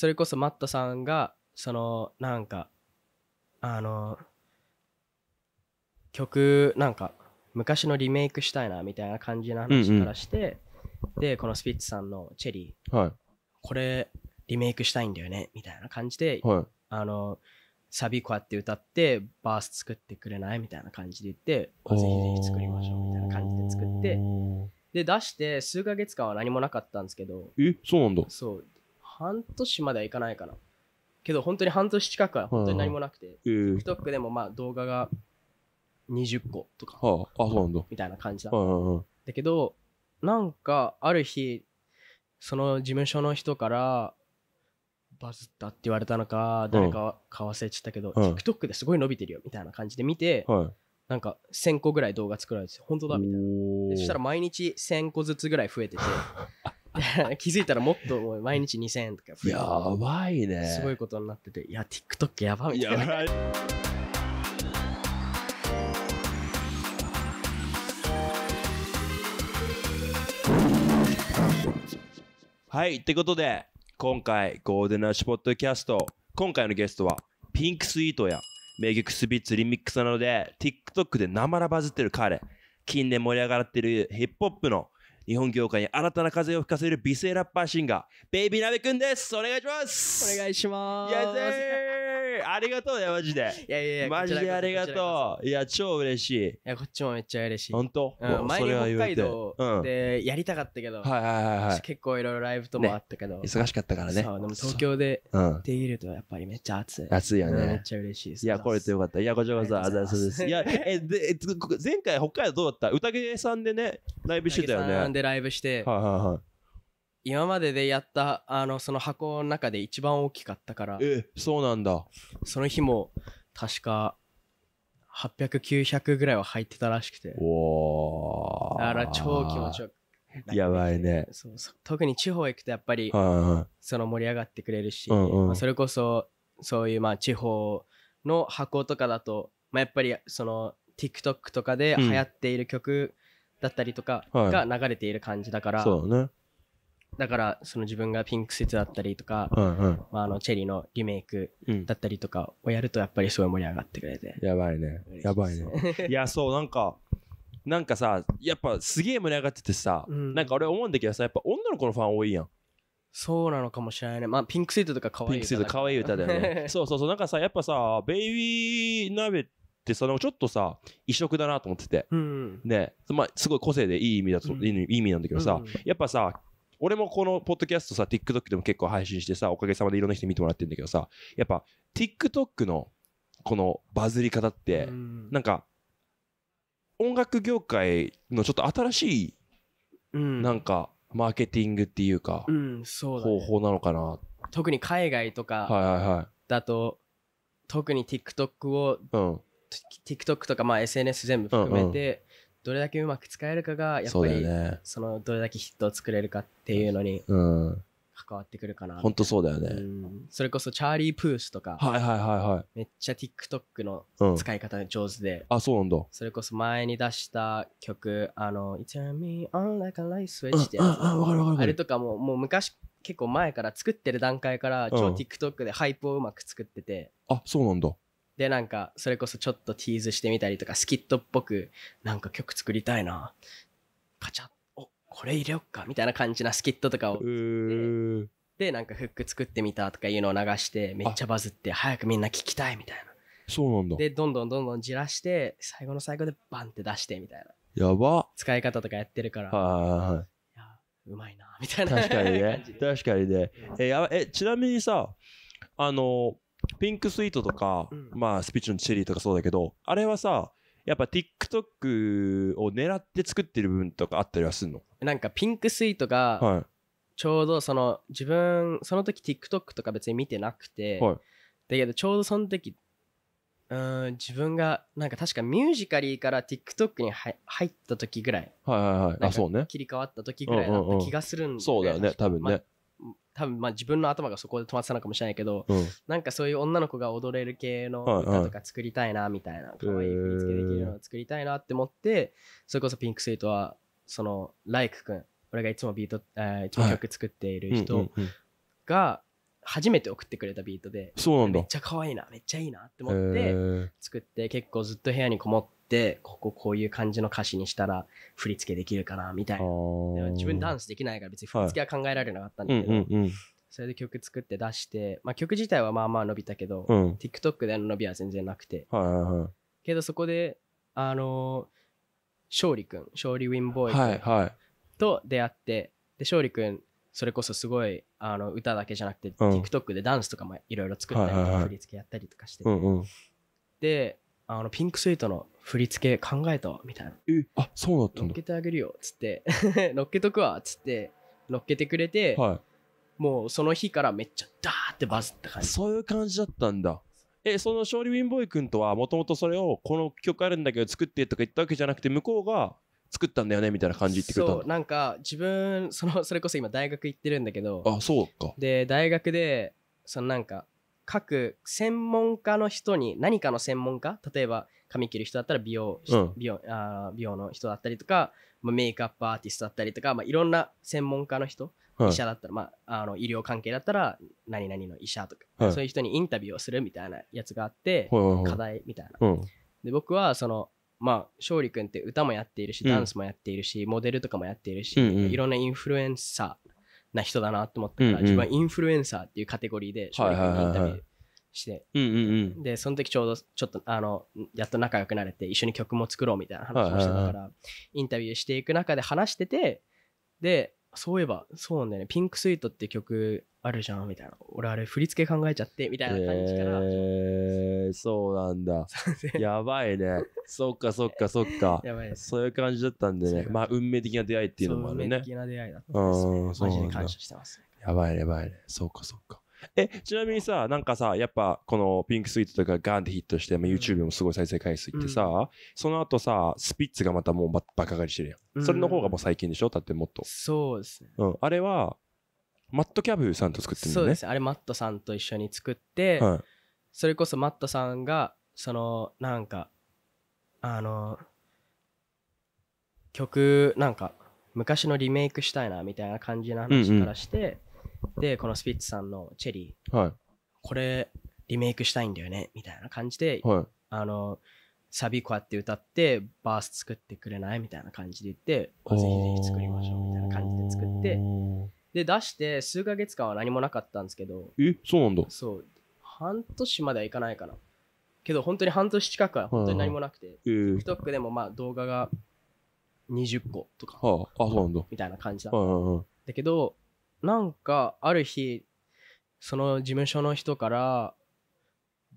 それこそマットさんがそのなんかあの曲なんか昔のリメイクしたいなみたいな感じの話からして、うんうん、でこのスピッツさんの「チェリー」はい、これリメイクしたいんだよねみたいな感じで、はい、あのサビこうやって歌ってバース作ってくれないみたいな感じで言ってぜひぜひ作りましょうみたいな感じで作ってで出して数ヶ月間は何もなかったんですけどえそうなんだそう半年まではいかないかな。けど本当に半年近くは本当に何もなくて、TikTok でもまあ動画が20個とか、はあ、あそうなんだみたいな感じだ、はあ、だけどなんかある日その事務所の人からバズったって言われたのか誰か買わせちゃったけど、TikTok ですごい伸びてるよみたいな感じで見て、はなんか1000個ぐらい動画作られて本当だみたいなそしたら毎日1000個ずつぐらい増えてて 気づいたらもっと毎日2000円とかやばいねすごいことになってていや TikTok やばみたいなはいってことで今回ゴールデンラッシュポッドキャスト今回のゲストはピンクスイートや名曲スビッツリミックスなので TikTok でなまらバズってる彼近年盛り上がってるヒップホップの日本業界に新たな風を吹かせる美声ラッパーシンガー、ベイビーなべくんです。お願いします。お願いします。ありがとうね、マジで。いやいやいや、マジでありがとう。いや、超嬉しい。いや、こっちもめっちゃ嬉しい。本当、う前に北海道でやりたかったけど、はいはいはい、結構いろいろライブともあったけど、忙しかったからね。でも東京でできるとやっぱりめっちゃ熱い。熱いよね。めっちゃ嬉しいです。いや、これてよかった。いや、こちらこそ、あざそうです。いや、え、で、前回北海道どうだった宴さんでね、ライブしてたよね。でライブして、はいはいはい、今まででやったあのその箱の中で一番大きかったからえそうなんだその日も確か800900ぐらいは入ってたらしくておだから超気持ちよくやばいねそうそう特に地方行くとやっぱり、はいはい、その盛り上がってくれるし、うんうん、まあ、それこそそういうまあ地方の箱とかだと、まあ、やっぱりその TikTok とかで流行っている曲、うんだったりとかが流れている感じだから、そうだね。だからその自分がピンク説だったりとか、まあ、あのチェリーのリメイクだったりとかをやるとやっぱりすごい盛り上がってくれて、やばいねやばいね いやそうなんかなんかさやっぱすげえ盛り上がっててさ、うん、なんか俺思うんだけどさやっぱ女の子のファン多いやんそうなのかもしれないね。まあ、ピンクセイトとか可愛い歌。ピンクセイト可愛い歌だよね。そうそうそう。なんかさ、やっぱさ、ベイビー鍋ってそのちょっとさ異色だなと思ってて、うんねまあ、すごい個性でいい意味だと、うん、いい意味なんだけどさ、うん、やっぱさ俺もこのポッドキャストさ TikTok でも結構配信してさおかげさまでいろんな人見てもらってるんだけどさやっぱ TikTok のこのバズり方って、うん、なんか音楽業界のちょっと新しい、うん、なんかマーケティングっていうか、うんそう、ね、方法なのかな特に海外とかだと、はいはいだと、特に TikTok をうん、TikTok とか、まあ、SNS 全部含めて、どれだけうまく使えるかがやっぱりそ,、のどれだけヒットを作れるかっていうのに関わってくるかな本当そうだよね、それこそチャーリー・プースとかはいはいはいはいめっちゃ TikTok の使い方上手で、あそうなんだそれこそ前に出した曲あの「It's me on like a light switch」ってあれとかももう昔結構前から作ってる段階から超 TikTok でハイプをうまく作ってて、あそうなんだで、なんか、それこそちょっとティーズしてみたりとか、スキットっぽく、なんか曲作りたいな。カチャッ、お、これ入れよっか、みたいな感じなスキットとかを。で、なんかフック作ってみたとかいうのを流して、めっちゃバズって、早くみんな聞きたいみたいな。そうなんだ。で、どんどんどんどんじらして、最後の最後でバンって出してみたいな。やば。使い方とかやってるから。はいはい。いうまいな、みたいな。確かにね。確かにね。えやば、え、ちなみにさ、あの、ピンクスイートとか、うん、まあ、スピッチのチェリーとかそうだけど、あれはさ、やっぱ TikTok を狙って作ってる部分とかあったりはすんのなんかピンクスイートが、はい、ちょうどその自分、その時 TikTok とか別に見てなくて、はい、だけどちょうどその時、うん自分がなんか確かミュージカリーから TikTok に入った時ぐらい、はいはいはい、あそうね切り替わった時ぐらいだった気がするんだうんそうだよね多分ね、ま多分まあ自分の頭がそこで止まってたのかもしれないけど、うん、なんかそういう女の子が踊れる系の歌とか作りたいなみたいな、はいはい、可愛い振り付けできるのを作りたいなって思って、それこそピンクスイートはそのライク君俺がいつもビート、えー、いつも曲作っている人が初めて送ってくれたビートで、めっちゃ可愛いなめっちゃいいなって思って作って、結構ずっと部屋にこもって。、こここういう感じの歌詞にしたら振り付けできるかな、みたいな。自分ダンスできないから別に振り付けは考えられなかったんだけど、はいうんうんうん、それで曲作って出して、まあ、曲自体はまあまあ伸びたけど、うん、TikTok での伸びは全然なくて。はいはいはい、けどそこで、あの勝利君、勝利ウィンボーイ君、はいはい、と出会って、で、勝利君、それこそすごいあの歌だけじゃなくて、うん、TikTok でダンスとかもいろいろ作ったり振り付けやったりとかして、うんうん、であのピンクスイートの振り付け考えたわみたいなえあそうだったん乗っけてあげるよっつって 乗っけとくわっつって乗っけてくれて、はもうその日からめっちゃダーってバズった感じそういう感じだったんだえその勝利ウィンボーイ君とはもともとそれをこの曲あるんだけど作ってとか言ったわけじゃなくて向こうが作ったんだよねみたいな感じ言ってくれたそうなんか自分そのそれこそ今大学行ってるんだけどあそうかで大学でそのなんか各専門家の人に何かの専門家例えば髪切る人だったら美容うん、美容あ美容の人だったりとか、まあ、メイクアップアーティストだったりとか、まあ、いろんな専門家の人、はい、医者だったら、まあ、あの医療関係だったら何々の医者とか、はい、そういう人にインタビューをするみたいなやつがあって、はい課題みたいな。で僕はそのまあ、勝利君って歌もやっているし、ダンスもやっているし、モデルとかもやっているし、うんうん、いろんなインフルエンサーな人だなと思ったから、うんうん、自分はインフルエンサーっていうカテゴリーで初平にインタビューして、でその時ちょうどちょっとあのやっと仲良くなれて一緒に曲も作ろうみたいな話をしてたから、インタビューしていく中で話しててでそういえば、そうなんだよね。ピンクスイートって曲あるじゃんみたいな。俺あれ振り付け考えちゃってみたいな感じから。えー、そうなんだ。やばいね。そっかそっかそっか。やばい、ね、そういう感じだったんでね。まあ運命的な出会いっていうのもあるね。運命的な出会いだったんですね。マジで感謝してます、やばいやばいね。そうかそうか。え、ちなみにさ、なんかさ、やっぱこのピンクスイートとかガンってヒットして、まあ、YouTube もすごい再生回数いってさ、うん、その後さ、スピッツがまたもうババカ狩りしてるやんそれの方がもう最近でしょだってもっと。そうですね。うん。あれは、マットキャブさんと作ってるんだね。そうです。あれマットさんと一緒に作って、はい、それこそマットさんが、その、なんか、あの、曲、なんか、昔のリメイクしたいなみたいな感じの話からして、で、このスピッツさんのチェリー、はい。これリメイクしたいんだよね、みたいな感じで、はい。あの、サビこうやって歌って、バース作ってくれないみたいな感じで言って、ぜひぜひ作りましょう、みたいな感じで作って、で、出して数ヶ月間は何もなかったんですけど、え、そうなんだ。そう。半年まではいかないかな。けど本当に半年近くは本当に何もなくて、はえー、TikTok でもまあ動画が20個とか、はあ、あそうなんだみたいな感じだった、はいはいだけどなんかある日その事務所の人から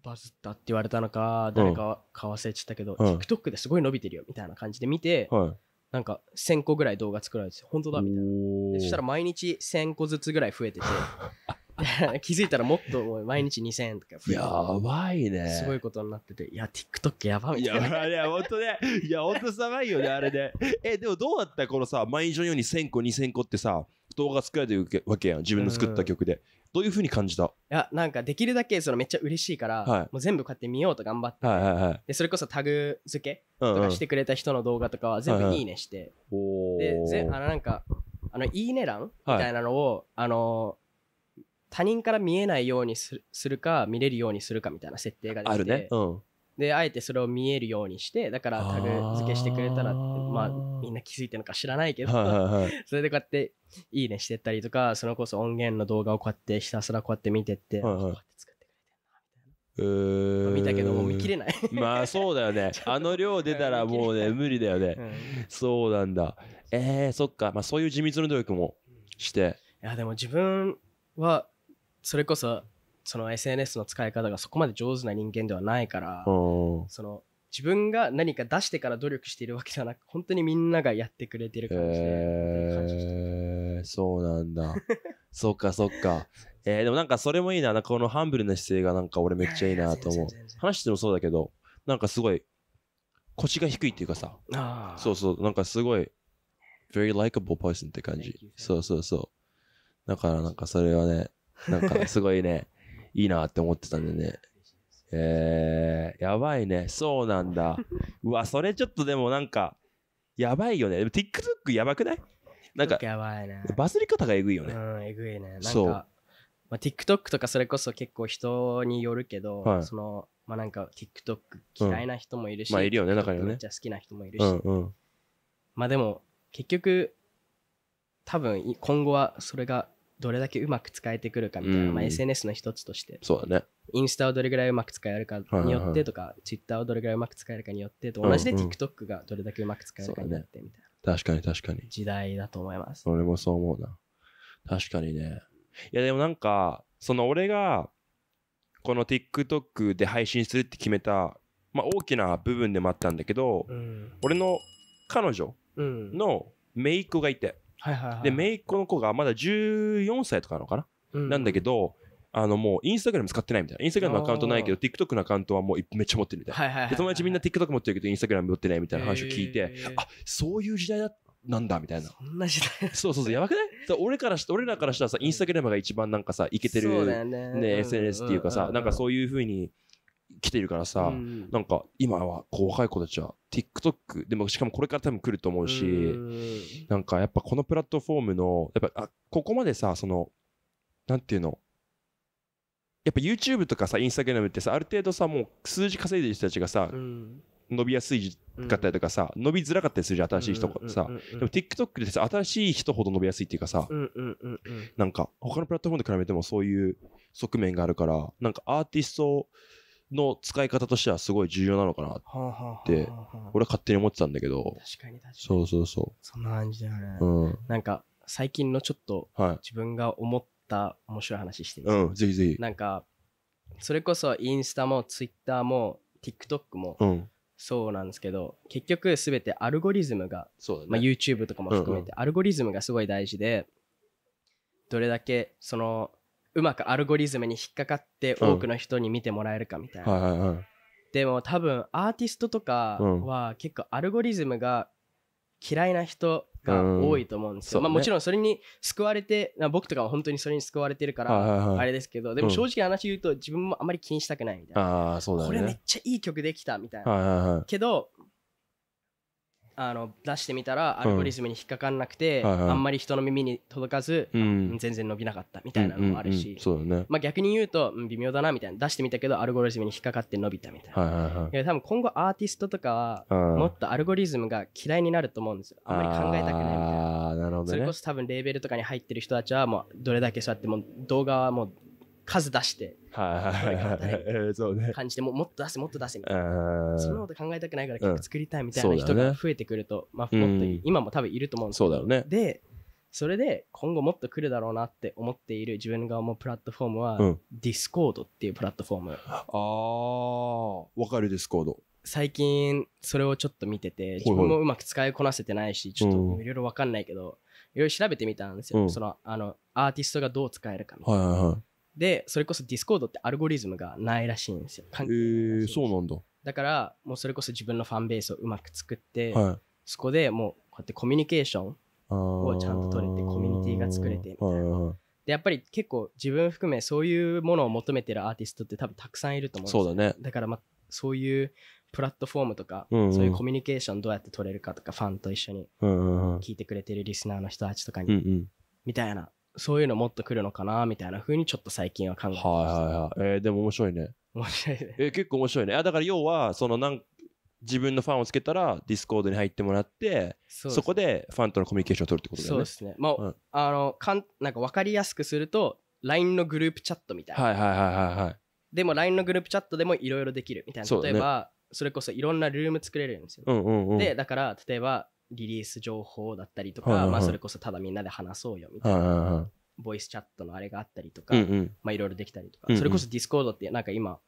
バズったって言われたのか誰か買わせちゃったけど、うん、TikTok ですごい伸びてるよみたいな感じで見て、はい、なんか1000個ぐらい動画作られて本当だみたいなそしたら毎日1000個ずつぐらい増えてて 気づいたらもっと毎日2000円とか増えやばいねすごいことになってていや TikTok やばみたいないや本当ねいや本当さばいよねあれで、ね、えでもどうだったこのさ毎日のように1000個2000個ってさ動画作られてるわけやん自分の作った曲で、どういうふうに感じたいやなんかできるだけそのめっちゃ嬉しいから、はい、もう全部買ってみようと頑張って、はいはいはい、でそれこそタグ付けとかしてくれた人の動画とかは全部いいねして、はいはい、でぜあのなんかあのいいね欄みたいなのを、はい、あの他人から見えないようにするするか見れるようにするかみたいな設定ができてあるね、うん、であえてそれを見えるようにしてだからタグ付けしてくれたらまあみんな気づいてるのか知らないけど、はいはい、それでこうやっていいねしてったりとかそのこそ音源の動画をこうやってひたすらこうやって見てって、はいはい、こうやって作ってくれてるなみたいな、見たけどもう見切れないまあそうだよね あの量出たらもうね無理だよね、うん、そうなんだえー、そっか、まあ、そういう地道の努力もしていやでも自分はそれこそその SNS の使い方がそこまで上手な人間ではないからその自分が何か出してから努力しているわけじゃなく本当にみんながやってくれてる感じで、えー、そうなんだ そっかそっかえー、でもなんかそれもいいなこのハンブルな姿勢がなんか俺めっちゃいいなと思う話してもそうだけどなんかすごい腰が低いっていうかさそうそうなんかすごい very likable person って感じそうそうそうだからなんかそれはねなんかすごいねいいなって思ってたんでね。えー、やばいね。そうなんだ。うわ、それちょっとでもなんか、やばいよね。でも TikTok やばくないなんか、やばいね、バズり方がえぐいよね。うん、えぐいね。なんかそう。まあ、TikTok とかそれこそ結構人によるけど、はい、その、まあなんか TikTok 嫌いな人もいるし、うん、まあいるよね、中にはね。めっちゃ好きな人もいるし。うんうん、まあでも、結局、多分今後はそれがどれだけうまく使えてくるかみたいな、うんまあ、SNS の一つとしてそうだねインスタをどれぐらいうまく使えるかによってとか、ツイッターをどれぐらいうまく使えるかによってと同じで TikTok がどれだけうまく使えるかによってみたいな、確かに確かに時代だと思います俺もそう思うな確かにねいやでもなんかその俺がこの TikTok で配信するって決めた、まあ、大きな部分でもあったんだけど、うん、俺の彼女の姪っ子がいて、はいはいはい、で、姪っ子の子がまだ14歳とかなのかな、うん、なんだけど、あのもうインスタグラム使ってないみたいな。インスタグラムのアカウントないけど、TikTok のアカウントはもうめっちゃ持ってるみたいな。友達みんな TikTok 持ってるけど、インスタグラム持ってないみたいな話を聞いて、あそういう時代だなんだみたいな。そんな時代そうそうそう、やばくない俺からした俺らからしたらさ、インスタグラムが一番なんかさ、いけてるね、ね、SNS っていうかさ、うんうんうん、なんかそういうふうに来ているからさ、うん、なんか今はこう若い子たちは TikTok でもしかもこれから多分来ると思うし、うん、なんかやっぱこのプラットフォームのやっぱあここまでさそのなんていうのやっぱ YouTube とかさインスタグラムってさある程度さもう数字稼いでる人たちがさ、うん、伸びやすいかったりとかさ、うん、伸びづらかったりするじゃん新しい人さ、うんうんうん、でも TikTok でさ新しい人ほど伸びやすいっていうかさ、うんうんうん、なんか他のプラットフォームと比べてもそういう側面があるからなんかアーティストの使い方としてはすごい重要なのかなって、俺は勝手に思ってたんだけど。確かに確かに。そうそうそう。そんな感じだよね。うん。なんか、最近のちょっと、自分が思った面白い話してみて。うん、ぜひぜひ。なんか、それこそインスタもツイッターも TikTok も、うん、そうなんですけど、結局すべてアルゴリズムが、そうだねまあ、YouTube とかも含めて、アルゴリズムがすごい大事で、どれだけそのうまくアルゴリズムに引っかかって多くの人に見てもらえるかみたいな、でも多分アーティストとかは結構アルゴリズムが嫌いな人が多いと思うんですよ、うんまあ、もちろんそれに救われて僕とかは本当にそれに救われてるからあれですけど、でも正直な話言うと自分もあまり気にしたくないみたいな、うんこれめっちゃいい曲できたみたいな、けどあの出してみたらアルゴリズムに引っかかんなくて、はいはい、あんまり人の耳に届かず、うん、全然伸びなかったみたいなのもあるし、うんうんね、まあ、逆に言うと、微妙だなみたいな出してみたけどアルゴリズムに引っかかって伸びたみたいな、はいはいはい、多分今後アーティストとかはもっとアルゴリズムが嫌いになると思うんですよあんまり考えたくないみたいな、ね、それこそ多分レーベルとかに入ってる人たちはもうどれだけそうやっても動画はもう数出して、はいそうね、感じてももっと出せもっと出せみたいなそんなこと考えたくないから作りたいみたいな人が増えてくると、まあ、もっと今も多分いると思うんですけどね、でそれで今後もっと来るだろうなって思っている自分側もプラットフォームは、ディスコードっていうプラットフォームあわかるディスコード最近それをちょっと見てて自分もうまく使いこなせてないしちょっといろいろわかんないけどいろいろ調べてみたんですよ、そのあのアーティストがどう使えるかみたいな、はいはいでそれこそディスコードってアルゴリズムがないらしいんですよ。えー、そうなんだ。だからもうそれこそ自分のファンベースをうまく作って、はい、そこでもうこうやってコミュニケーションをちゃんと取れてコミュニティが作れてみたいな。でやっぱり結構自分含めそういうものを求めてるアーティストって多分たくさんいると思うんですよ、そうだね、だから、まあ、そういうプラットフォームとか、うんうん、そういうコミュニケーションどうやって取れるかとかファンと一緒に聞いてくれてるリスナーの人たちとかに、うんうん、みたいなそういうのもっと来るのかなみたいな風にちょっと最近は考えてます。はいはいはい。えー、でも面白いね。面白いね。えー、結構面白いね。あだから要は、そのなん自分のファンをつけたら、ディスコードに入ってもらって、そ、ね,、こでファンとのコミュニケーションを取るってことだよね。そうですね。まあ、うん、あの、かんなんか分かりやすくすると、LINE のグループチャットみたいな。はいはいはいはい、はい。でも LINE のグループチャットでもいろいろできるみたいな。例えば、それこそいろんなルーム作れるんですよ。で、だから、例えば、リリース情報だったりとか、まあ、それこそただみんなで話そうよみたいな、ボイスチャットのあれがあったりとか、まあ、いろいろできたりとか、うんうん、それこそディスコードってなんか今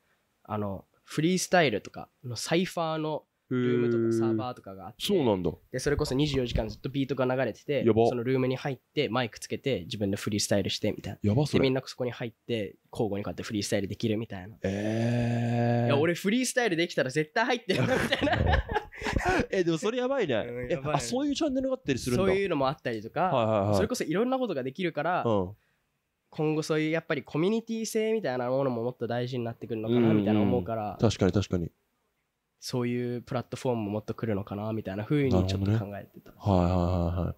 あのフリースタイルとかのサイファーのルームとかサーバーとかがあってそうなんだでそれこそ24時間ずっとビートが流れててそのルームに入ってマイクつけて自分でフリースタイルしてみたいなやばそれみんなそこに入って交互にこうやってフリースタイルできるみたいなえー、いや俺フリースタイルできたら絶対入ってるみたいな えでもそれやばいねやばい、ね、そういうチャンネルがあったりするんだそういうのもあったりとか、はいはいはい、それこそいろんなことができるから、うん今後そういうやっぱりコミュニティ性みたいなものももっと大事になってくるのかなみたいな思うから、うんうん、確かに確かにそういうプラットフォームももっと来るのかなみたいなふうにちょっと考えてた、ね、はいはいはいはい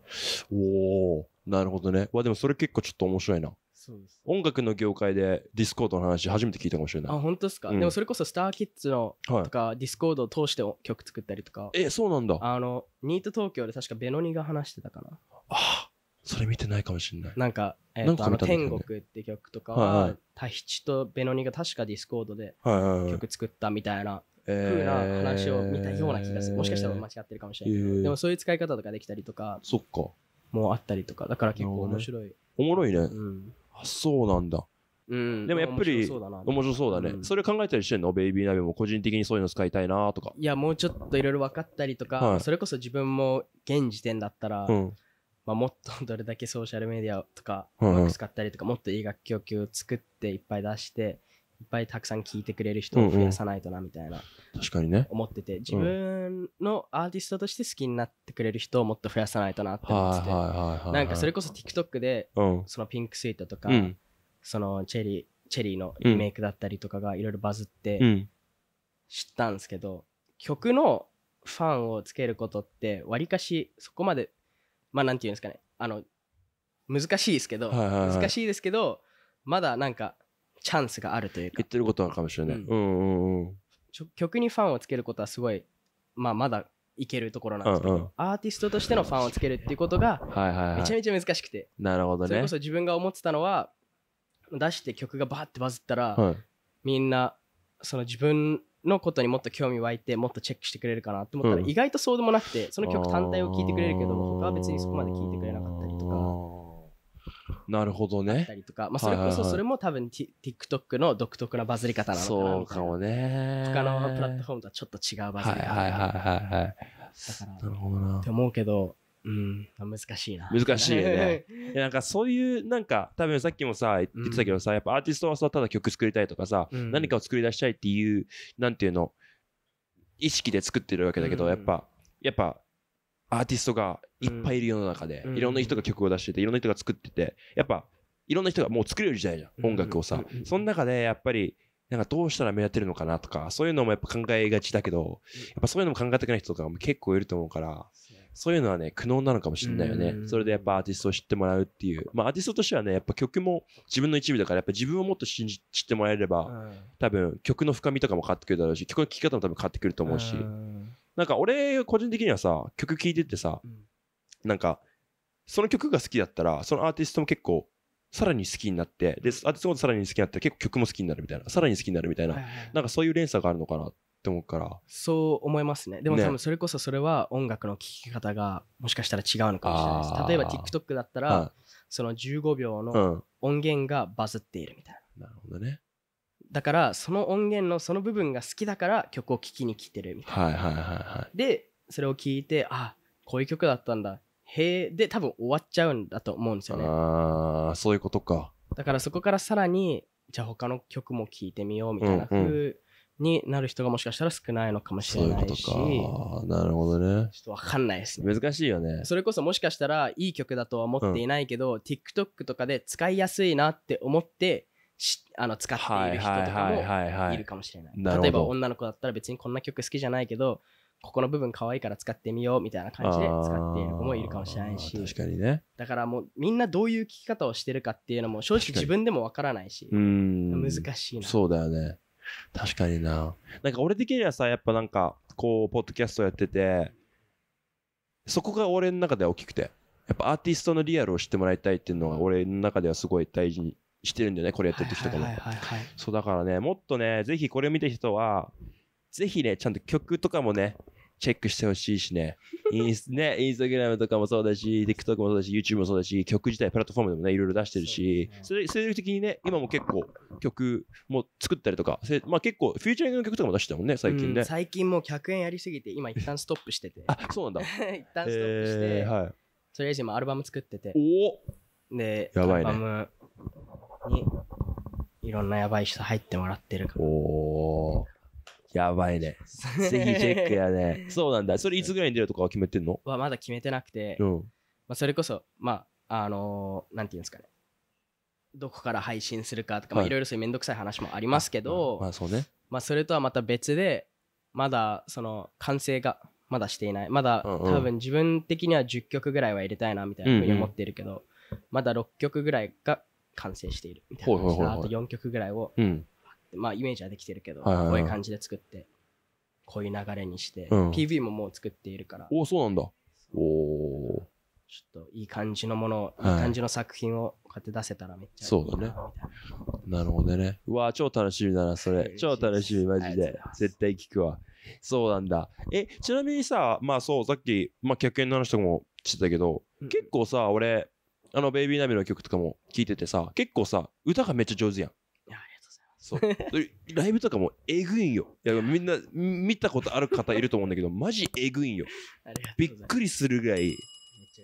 おおなるほどねわでもそれ結構ちょっと面白いなそうです音楽の業界でディスコードの話初めて聞いたかもしれないあ本当ですか、うん、でもそれこそスターキッズのとか、はい、ディスコードを通して曲作ったりとかえそうなんだあのニート東京で確かベノニが話してたかなあそれ見てないかもしれないなんか,、えー、とあの天国って曲とかは、はいはい、タヒチとベノニが確かディスコードで曲作ったみたいなうな話を見たような気がする。もしかしたら間違ってるかもしれないえー、でもそういう使い方とかできたりとか、そっか。もあったりとか、だから結構面白い。ね、おもろいね。うん、あ、そうなんだ。うん、でもやっぱり面白そうだな面白そうだね、うん、それ考えたりしてんのベイビービも個人的にそういうの使いたいなとかいやもうちょっといろいろ分かったりとか、はい、それこそ自分も現時点だったら、うんまあ、もっとどれだけソーシャルメディアとかうまく使ったりとか、もっといい楽曲を作っていっぱい出して、いっぱいたくさん聞いてくれる人を増やさないとなみたいな、確かにね思ってて自分のアーティストとして好きになってくれる人をもっと増やさないとなって思っててなんかそれこそ TikTok で、そのピンクスイートとか、そのチェリーチェリーのリメイクだったりとかがいろいろバズって知ったんですけど、曲のファンをつけることってわりかしそこまでまあなんていうんですかねあの難しいですけど、難しいですけどまだなんかチャンスがあるというか言ってることかもしれない、うん、うんうんうん曲にファンをつけることはすごい、まあ、まだいけるところなんですけど、うんうん、アーティストとしてのファンをつけるっていうことがめちゃめちゃ難しくて、なるほどねそれこそ自分が思ってたのは出して曲がバーってバズったら、はい、みんなその自分のことにもっと興味湧いてもっとチェックしてくれるかなと思ったら、うん、意外とそうでもなくてその曲単体を聴いてくれるけど他は別にそこまで聴いてくれなかったりとか。なるほどね。たりとか、まあ、それこそそれも多分 TikTok の独特なバズり方なのかなそうかもね。他のプラットフォームとはちょっと違うバズり方。はいはいはいはい、はい。だから、なるほどな。って思うけど、うん、難しいな。難しいよね。いなんかそういう、なんか、多分さっきもさ、言ってたけどさ、うん、やっぱアーティストはさ、ただ曲作りたいとかさ、うん、何かを作り出したいっていう、なんていうの、意識で作ってるわけだけど、うん、やっぱ、やっぱ、アーティストがいっぱいいる世の中で、いろんな人が曲を出してて、いろんな人が作ってて、やっぱ、いろんな人がもう作れる時代じゃん、音楽をさ。その中で、やっぱり、なんかどうしたら目立てるのかなとか、そういうのもやっぱ考えがちだけど、やっぱそういうのも考えたくない人とかも結構いると思うから、そういうのはね、苦悩なのかもしれないよね。それでやっぱアーティストを知ってもらうっていう。まあアーティストとしてはね、やっぱ曲も自分の一部だから、やっぱ自分をもっと信じ、知ってもらえれば、多分曲の深みとかも変わってくるだろうし、曲の聴き方も多分変わってくると思うし、なんか俺個人的にはさ曲聴いててさ、うん、なんかその曲が好きだったらそのアーティストも結構さらに好きになってでアーティストもさらに好きになったら結構曲も好きになるみたいなさらに好きになるみたいな、なんかそういう連鎖があるのかなって思うからそう思いますねでも、多分それこそそれは音楽の聴き方がもしかしたら違うのかもしれないです例えば TikTok だったら、はい、その15秒の音源がバズっているみたいな、なるほどねだからその音源のその部分が好きだから曲を聴きに来てるみたいな。はいはいはいはい、でそれを聞いてあこういう曲だったんだへえで多分終わっちゃうんだと思うんですよね。ああそういうことか。だからそこからさらにじゃあ他の曲も聴いてみようみたいな風、うんになる人がもしかしたら少ないのかもしれないしそういうことかなるほどねちょっとわかんないですね難しいよねそれこそもしかしたらいい曲だとは思っていないけど、うん、TikTok とかで使いやすいなって思ってあの使っている人とかもいるかもしれない。例えば女の子だったら別にこんな曲好きじゃないけど、ここの部分可愛いから使ってみようみたいな感じで使っている子もいるかもしれないし、確かにね。だからもうみんなどういう聞き方をしてるかっていうのも正直自分でもわからないし、難しいな。そうだよね。確かにな。なんか俺的にはさ、やっぱなんかこう、ポッドキャストやってて、そこが俺の中では大きくて。やっぱアーティストのリアルを知ってもらいたいっていうのが俺の中ではすごい大事してるんだよね、これやってる時とかも。そうだからね、もっとね、ぜひこれを見てる人は、ぜひね、ちゃんと曲とかもね、チェックしてほしいしね。インス、ね、インスタグラムとかもそうだし、TikTok もそうだし、YouTube もそうだし、曲自体プラットフォームでもね、いろいろ出してるし、それ、精力的にね、今も結構曲も作ったりとか、まあ結構、フューチャリングの曲とかも出してたもんね、最近ね。最近もう100円やりすぎて、今一旦ストップしてて。あ、そうなんだ。一旦ストップして、えー、はい。とりあえず今アルバム作ってて。おで、やばいね。アルバムに、いろんなやばい人入ってもらってるから。おー。やばいね。ぜひチェックやね。そうなんだ。それいつぐらいに出るとかは決めてんのはまだ決めてなくて、うん。まあ、それこそ、まあ、あのーなんていうんですかね。どこから配信するかとか、まあ、はいろいろそういうめんどくさい話もありますけど、まあそうね。まあ、それとはまた別で、まだ、その、完成が、まだしていない。まだ、多分自分的には10曲ぐらいは入れたいな、みたいなふうに思ってるけど、まだ6曲ぐらいが完成しているみたいな感じで、あと4曲ぐらいを、うん、まあイメージはできてるけど、はいはいはい、こういう感じで作って、こういう流れにして、うん、PV ももう作っているから。おお、そうなんだ。おお。ちょっといい感じのものを、はい、いい感じの作品をこうやって出せたらめっちゃそうだね。なるほどね。うわ超楽しみだな、それ。超楽しみ、マジで。絶対聞くわ。そうなんだ。え、ちなみにさ、まあそう、さっき、まあ、客円の話とかもしてたけど、うん、結構さ、俺、あの、ベイビーナビの曲とかも聴いててさ、結構さ、歌がめっちゃ上手やん。そう。ライブとかもえぐいんよ。いやみんな見たことある方いると思うんだけど、マジえぐいんよ。びっくりするぐらい、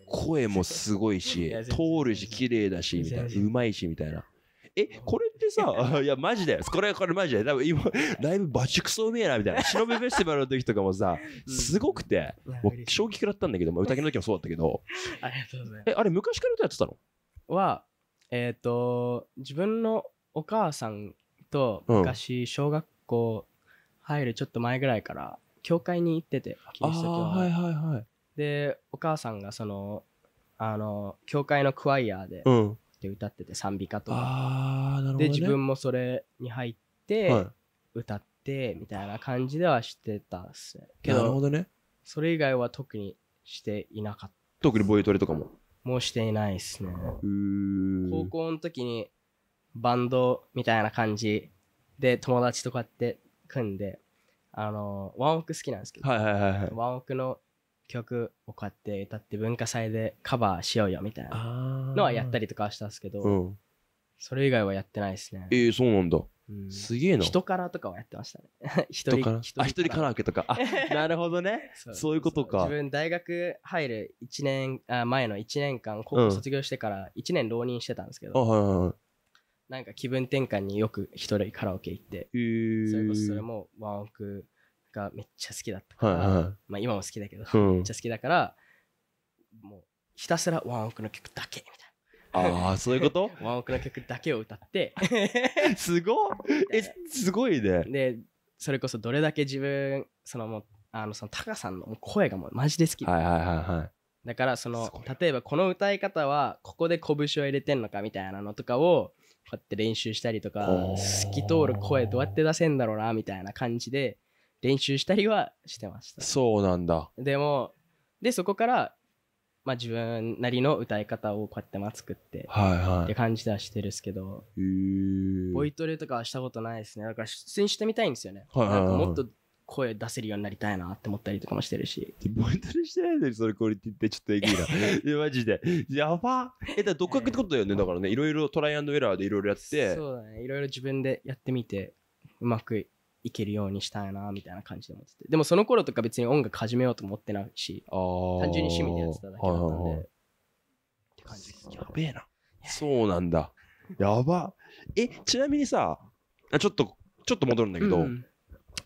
声もすごいし、通るし、綺麗だし、みたいな、うまいし、みたいな。え、これってさ、いや、マジだよ。これ、これマジだよ。多分今、ライブバチクソうめえな、みたいな。忍びフェスティバルの時とかもさ、すごくて、もう衝撃食らったんだけど、宴の時もそうだったけど。ありがとうございます。え、あれ昔から歌やってたのは、えっ、ー、と、自分のお母さんと昔、小学校入るちょっと前ぐらいから、教会に行ってて、キリスト教は。はいはいはい。で、お母さんがその、あの、教会のクワイヤーで、うん、って歌ってて賛美歌とか、ね、で自分もそれに入って歌ってみたいな感じではしてたっするけど、ね、それ以外は特にしていなかった特にボイトレとかももうしていないっすね高校の時にバンドみたいな感じで友達とかって組んであのワンオク好きなんですけど、はいはいはいはい、ワンオクの曲を買って歌って文化祭でカバーしようよみたいなのはやったりとかしたんですけど、うん、それ以外はやってないですね。ええー、そうなんだ。うん、すげえな。人からとかはやってましたね。人から。あ、一人からオケとか。あ、なるほどねそ。そういうことか。自分、大学入る1年、あ前の1年間、高校卒業してから1年浪人してたんですけど、うんはいはいはい、なんか気分転換によく一人カラオケ行って、それこそそれもワンオクがめっちゃ好きだったから、はいはい、まあ、今も好きだけど、うん、めっちゃ好きだからもうひたすらワンオクの曲だけみたいな。ああ、そういうこと ワンオクの曲だけを歌ってすごいえ、すごいね。で、それこそどれだけ自分、そのもう、あの、その、タカさんの声がもうマジで好きはいはいはいはい。だから、その、例えばこの歌い方は、ここで拳を入れてんのかみたいなのとかを、こうやって練習したりとか、透き通る声どうやって出せんだろうな、みたいな感じで、練習したりはしてました。そうなんだ。でも、で、そこから、まあ自分なりの歌い方をこうやって作って、はいはい。って感じではしてるんですけど、ボイトレとかはしたことないですね。だから出演してみたいんですよね。はいはい、もっと声出せるようになりたいなって思ったりとかもしてるし。ボイトレしてないのにそれクオリティってちょっとえぐいな。い や、マジで。やばえ、だ独学ってことだよね。だからね、いろいろトライアンドエラーでいろいろやって。そうだね。いろいろ自分でやってみて、うまくいけるようにしたいなみたいな感じで思っててでもその頃とか別に音楽始めようと思ってないし単純に趣味でやってただけだったんでって感じですやべえなそうなんだやばえちなみにさちょっとちょっと戻るんだけど、うん、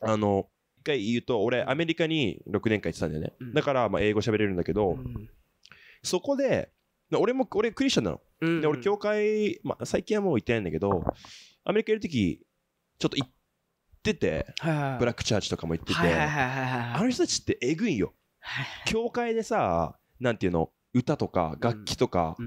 あの一回言うと俺アメリカに6年間行ってたんだよね、うん、だからまあ英語喋れるんだけど、うん、そこで俺も俺クリスチャンなの、うんで俺教会、まあ、最近はもう行ってないんだけどアメリカいる時ちょっと一ってて、ブラックチャーチとかも行ってて、あの人たちってえぐいよ。教会でさ、なんていうの、歌とか楽器とか、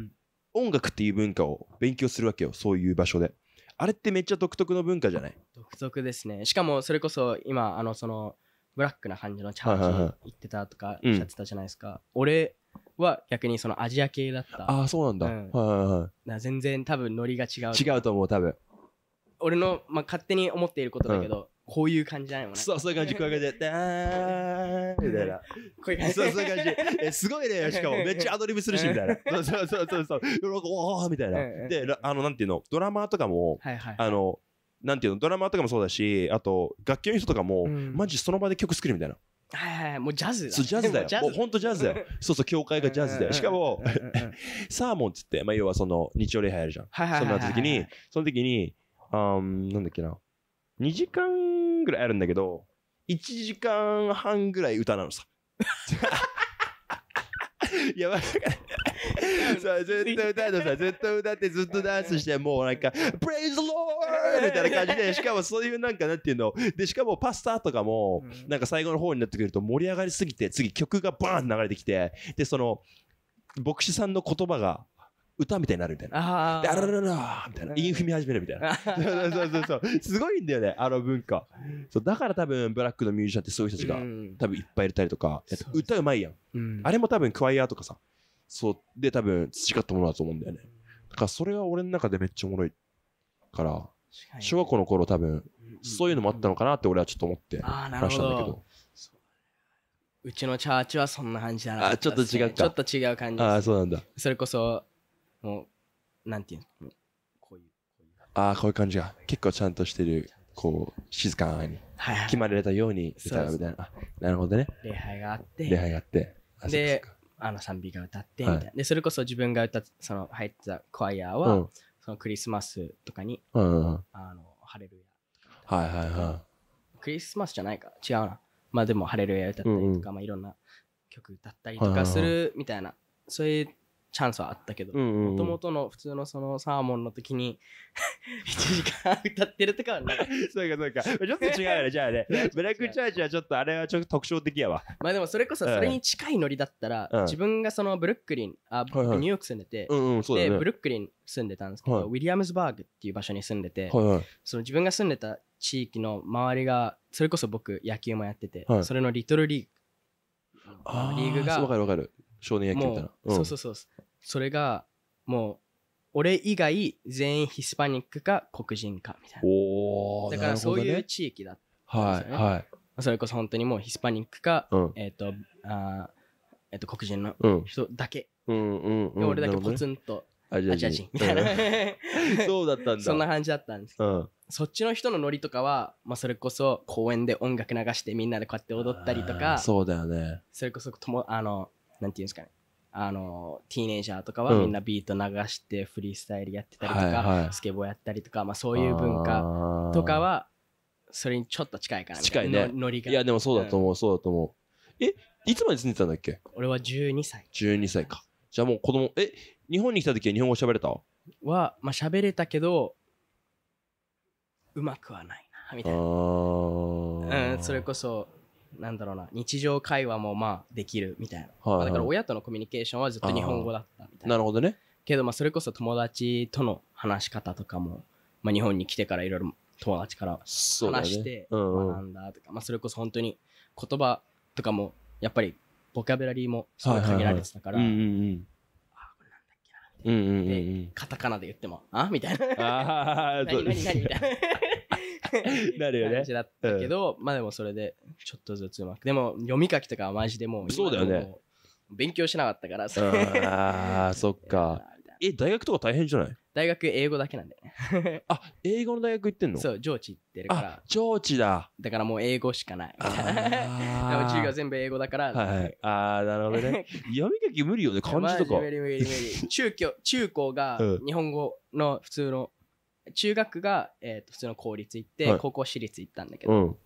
音楽っていう文化を勉強するわけよ、そういう場所で。あれってめっちゃ独特の文化じゃない独特ですね。しかもそれこそ今、あの、その、ブラックな感じのチャージ行ってたとかおっしゃってたじゃないですか。俺は逆にそのアジア系だった。ああ、そうなんだ。うん、はいはいはい。全然多分ノリが違う。違うと思う、多分。俺の、まあ、勝手に思っていることだけど、こういう感じじゃないもんね。そう、そういう感じ、こういう感じで、だーみたいな。こういう感じ。そう、そういう感じ。え、すごいね、しかも、めっちゃアドリブするし、みたいな。そうそうそうそうそう。おみたいな。で、あの、なんていうの、ドラマーとかも、あの、なんていうの、ドラマとかもそうだし、あと、楽器の人とかも、マジその場で曲作るみたいな。はいはい、もうジャズだよ。そう、ジャズだよ。もうほんとジャズだよ。そうそう、教会がジャズだよ。しかも、サーモンっつって、まあ、要はその、日曜礼拝やるじゃん。その時に、その時に、あなんだっけな。2時間ぐらいあるんだけど、1時間半ぐらい歌なのさ。やばい。そうずっと歌うのさ、ずっと歌ってずっとダンスして、もうなんか、Praise the Lord! みたいな感じで、しかもそういうなんかなんていうの、で、しかもパスタとかも、なんか最後の方になってくると盛り上がりすぎて、次曲がバーン流れてきて、で、その、牧師さんの言葉が歌みたいになるみたいな。ああらららみたいな。韻踏み始めるみたいな。そうそうそうそう。すごいんだよね、あの文化。そうだから多分、ブラックのミュージシャンってそういう人たちが、多分いっぱいいたりとか、歌うまいやんあれも多分、クワイアとかさ、そうで多分培ったものだと思うんだよね。だからそれは俺の中でめっちゃおもろいから、小学校の頃多分、そういうのもあったのかなって俺はちょっと思って話したんだけど。うちのチャーチはそんな感じだな、あ、ちょっと違うか。ちょっと違う感じ、あ、そうなんだ。それこそ、もう、なんていうのこういう。ああ、こういう感じが。結構ちゃんとしてる、こう、静かに。はい、はい、決まれたように歌うみたいな。なるほどね。礼拝があって。礼拝があって。で、あの賛美が歌ってはい、でそれこそ自分が歌その入ってたコアイアは、うん、そのクリスマスとかに「うん、あのハレルヤ」はいはいはいクリスマスじゃないか違うなまあでも「ハレルヤ」歌ったりとか、うんうん、まあ、いろんな曲歌ったりとかするみたいな、はいはいはい、そういうチャンスはあったけどもともとの普通のそのサーモンの時に1 時間歌ってるとかはない そうかそうかちょっと違うよねじゃあね ブラックチャージはちょっとあれはちょっと特徴的やわまあでもそれこそそれに近いノリだったら、うん、自分がそのブルックリンあ、はいはい、ニューヨーク住んでて、うんうんね、でブルックリン住んでたんですけど、はい、ウィリアムズバーグっていう場所に住んでて、はいはい、その自分が住んでた地域の周りがそれこそ僕野球もやってて、はい、それのリトルリーグリーグが分かる分かる少年野球みたいな、うん、そうそうそうそれがもう俺以外全員ヒスパニックか黒人かみたいなおだからそういう地域だったね、はいはい、それこそ本当にもうヒスパニックか、うん、えっ、ー、とあえっ、ー、と黒人の人だけ、うんうんうん、俺だけポツンと、アジア人みたいな、そうだったんだそんな感じだったんですうん、そっちの人のノリとかは、まあ、それこそ公園で音楽流してみんなでこうやって踊ったりとかそうだよねそれこそともあのなんていうんですかねあのティーネイジャーとかはみんなビート流してフリースタイルやってたりとか、はいはい、スケボーやったりとか、まあ、そういう文化とかはそれにちょっと近いからね近いねノリがいやでもそうだと思う、うん、そうだと思うえいつまで住んでたんだっけ俺は12歳12歳かじゃあもう子供え日本に来た時は日本語喋れたはまあ喋れたけどうまくはないなみたいなうんそれこそなんだろうな日常会話もまあできるみたいな、はいはいまあだから親とのコミュニケーションはずっと日本語だったみたいななるほどね。けどまあそれこそ友達との話し方とかも、まあ、日本に来てからいろいろ友達からだ話してうんうん学んだとか、まあ、それこそ本当に言葉とかもやっぱりボキャブラリーもすごい限られてたから、うんうんあこれなんだっけなうん。うんうんうんうん。カタカナで言っても「あみたいな「ああ、何何何?」みたいな なるよね。だったけど、まあでもそれで、ちょっとずつうまく。でも、読み書きとかはマジでもう、そうだよね。勉強しなかったから、ああ、そっか。え、大学とか大変じゃない大学英語だけなんで。あ、英語の大学行ってんのそう、上智行ってるから。上智だ。だからもう英語しかない。ああ。授業全部英語だから。はい。ああ、なるほどね。読み書き無理よね、漢字とか。無理無理無理。中中高が日本語の普通の中学が、えー、と普通の公立行って、はい高校私立行ったんだけど、うん。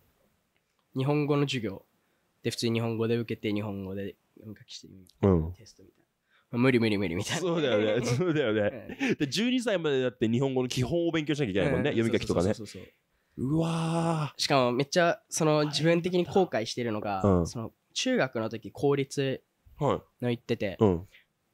日本語の授業で普通に日本語で受けて日本語で読み書きしてみうん。テストみたいな、無理無理無理みたいなそうだよね。そうだよね。で12歳までだって日本語の基本を勉強しなきゃいけないもんね。読み書きとかね。そうそうそうそううわしかもめっちゃその自分的に後悔してるのが、うんその中学の時公立の行ってて、うん。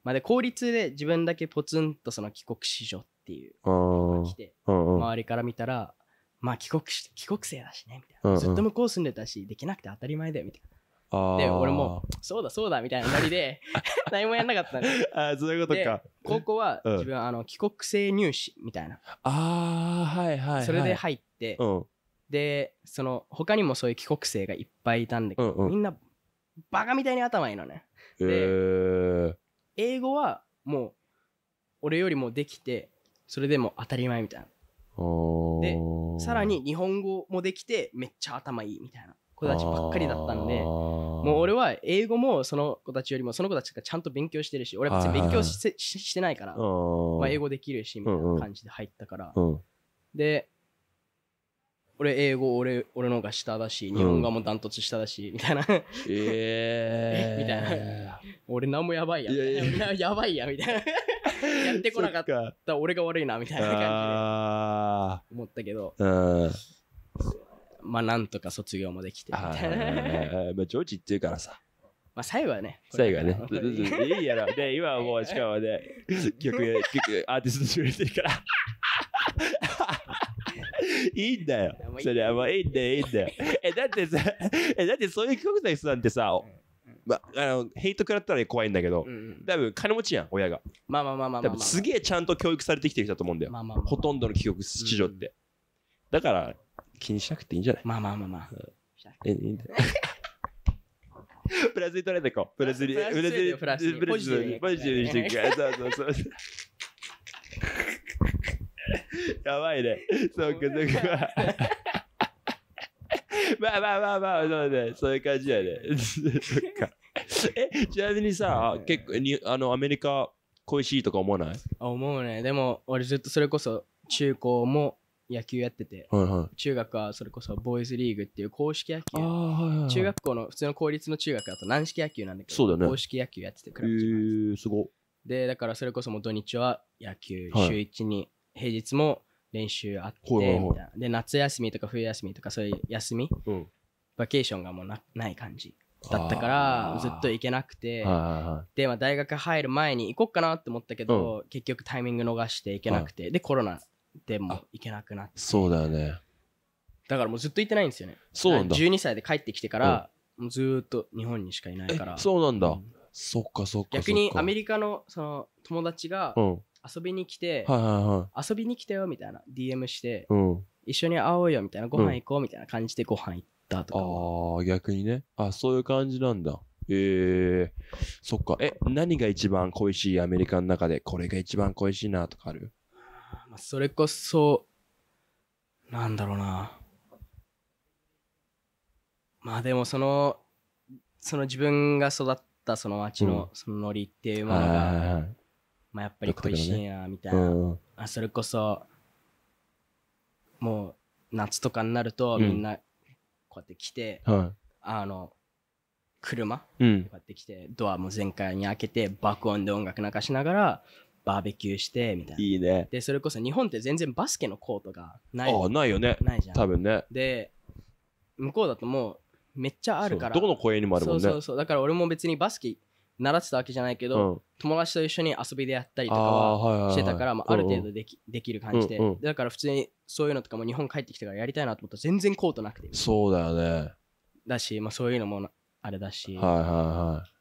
まあ、で公立で自分だけポツンとその帰国子女っていうのて、周りから見たら、まあ帰国し、帰国生だしね、みたいな。ずっと向こう住んでたし、できなくて当たり前だよ、みたいな。で、俺も、そうだそうだ、みたいなノリで、何もやんなかったんで。ああ、そういうことか。高校は、自分、あの、帰国生入試、みたいな。ああ、はいはい。それで入って、で、その、他にもそういう帰国生がいっぱいいたんだけど、みんな、バカみたいに頭いいのね。で、英語は、もう、俺よりもできて、それでも当たり前みたいな。で、さらに日本語もできて、めっちゃ頭いいみたいな子たちばっかりだったので、もう俺は英語もその子たちよりもその子たちがちゃんと勉強してるし、俺は別に勉強ししてないから、まあ、英語できるしみたいな感じで入ったから、うんうん、で、俺英語俺俺のが下だし日本語もダントツ下だし、うん、みたいなえー、えみたいな俺何もやばいや やばいやみたいな やってこなかった俺が悪いなみたいな感じで思ったけど、まあなんとか卒業もできてみたいな。まあ上智っていうからさ。まあ最後はね。最後はね。いいやろ。で、今はもうしかもね、曲、曲、アーティストしてくれてるから。いいんだよ。それはもういいんだよ、いいんだよ。え、だってさ、え、だってそういう曲の人なんてさ、まあ、あのヘイト食らったら怖いんだけど、うんうん、多分金持ちやん親がまあまあまあまあまあ、まあ、すげえちゃんと教育されてきてる人だと思うんだよ、まあまあまあ、ほとんどの記憶子女って、うん、だから気にしなくていいんじゃないまあまあまあまあ、えいいんだ ラスに取れてこプラスにブラスにプラスにプラスにラしていくから そうそうそう やばいねそうかそうかまあまあまあまあそうねそういう感じやねそっか え、ちなみにさ、結構にあの、アメリカ恋しいとか思わないあ思うね。でも、俺ずっとそれこそ中高も野球やってて、はいはい、中学はそれこそボーイズリーグっていう公式野球、はいはい、中学校の普通の公立の中学だと軟式野球なんだけど、そうだね、公式野球やっててクラブチーム、えー、すごで、だからそれこそもう土日は野球、はい、週1に、平日も練習あってみたいな、はいはいはい、で、夏休みとか冬休みとかそういう休み、うん、バケーションがもうなない感じ。だったからずっと行けなくて、で、まあ、大学入る前に行こうかなって思ったけど、うん、結局タイミング逃して行けなくて、でコロナでも行けなくなってそうだよねだからもうずっと行ってないんですよねそうなんだ12歳で帰ってきてから、うん、もうずっと日本にしかいないからそうなんだ、うん、そっかそっか逆にアメリカのその友達が遊びに来て、はいはいはい、遊びに来たよみたいな DM して、一緒に会おうよみたいなご飯行こうみたいな感じでご飯行ってとか。ああ、逆にね。あ、そういう感じなんだ。ええー、そっか。え、何が一番恋しいアメリカの中で、これが一番恋しいなとかあるまあ、それこそ、なんだろうな。まあでもその、その自分が育ったその街の、そのノリっていうものが、うん、まあやっぱり恋しいな、みたいな。ねうん、あそれこそ、もう夏とかになるとみんなこうやって来て、はい、あの、車、うん、こうやって来て、ドアも全開に開けて、爆音で音楽流しながら、バーベキューして、みたいな。いいね。で、それこそ日本って全然バスケのコートがない。あないよね。ないじゃん。多分ね。で、向こうだともう、めっちゃあるから。どこの公園にもあるもんね。そうそうそう。だから俺も別にバスケ習ってたわけじゃないけど、うん、友達と一緒に遊びでやったりとかはしてたから、あはいはいはい、あ、る程度できうんうん、できる感じで、だから普通にそういうのとかも日本帰ってきてからやりたいなと思ったら全然コートなくてそうだよねだし、まあ、そういうのもあれだし、はいはいはい、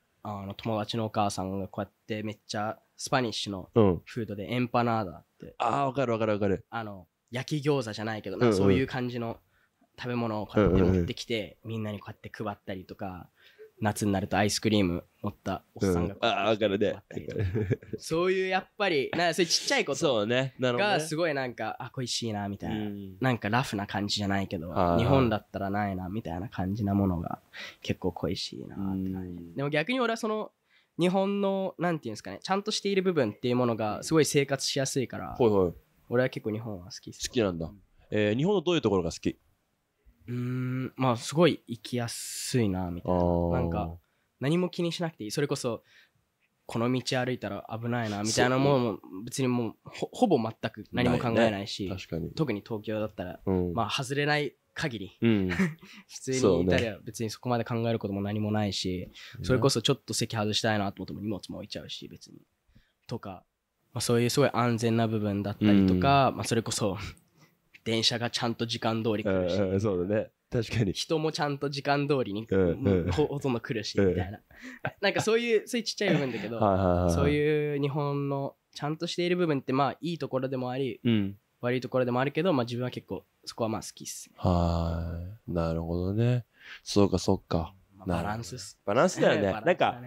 あの友達のお母さんがこうやってめっちゃスパニッシュのフードでエンパナーダって、うん、ああわかるわかるわかるあの焼き餃子じゃないけど、うんうん、そういう感じの食べ物をこうやって持ってきて、うんうん、みんなにこうやって配ったりとか夏になるとアイスクリーム持ったおっさんが、うん、あ分かるねそういうやっぱり なそれちっちゃいことがすごいなんか、ね、あ恋しいなみたいななんかラフな感じじゃないけど日本だったらないなみたいな感じなものが結構恋しいなって感じでも逆に俺はその日本のなんていうんですかねちゃんとしている部分っていうものがすごい生活しやすいから、いい、俺は結構日本は好き好きなんだ、えー、日本のどういうところが好きうんまあすごい行きやすいなみたいななんか何も気にしなくていいそれこそこの道歩いたら危ないなみたいなもん別にもうほぼ全く何も考えないし、ね、特に東京だったら、うん、まあ外れない限り、うん、普通にいたりは別にそこまで考えることも何もないしそ、ね,、れこそちょっと席外したいなと思っても荷物も置いちゃうし別にとか、まあ、そういうすごい安全な部分だったりとか、うん、まあ、それこそ電車がちゃんと時間通り来るし、うんうん、そうだね。確かに。人もちゃんと時間通りに、うんほとんど来るし、みたいな。なんかそういう、そういうちっちゃい部分だけどそういう日本のちゃんとしている部分って、まあいいところでもあり、うん、悪いところでもあるけど、まあ自分は結構そこはまあ好きっすはい。なるほどね。そうかそうか。まあ、バランスっす。バランスだよね。ねなんか、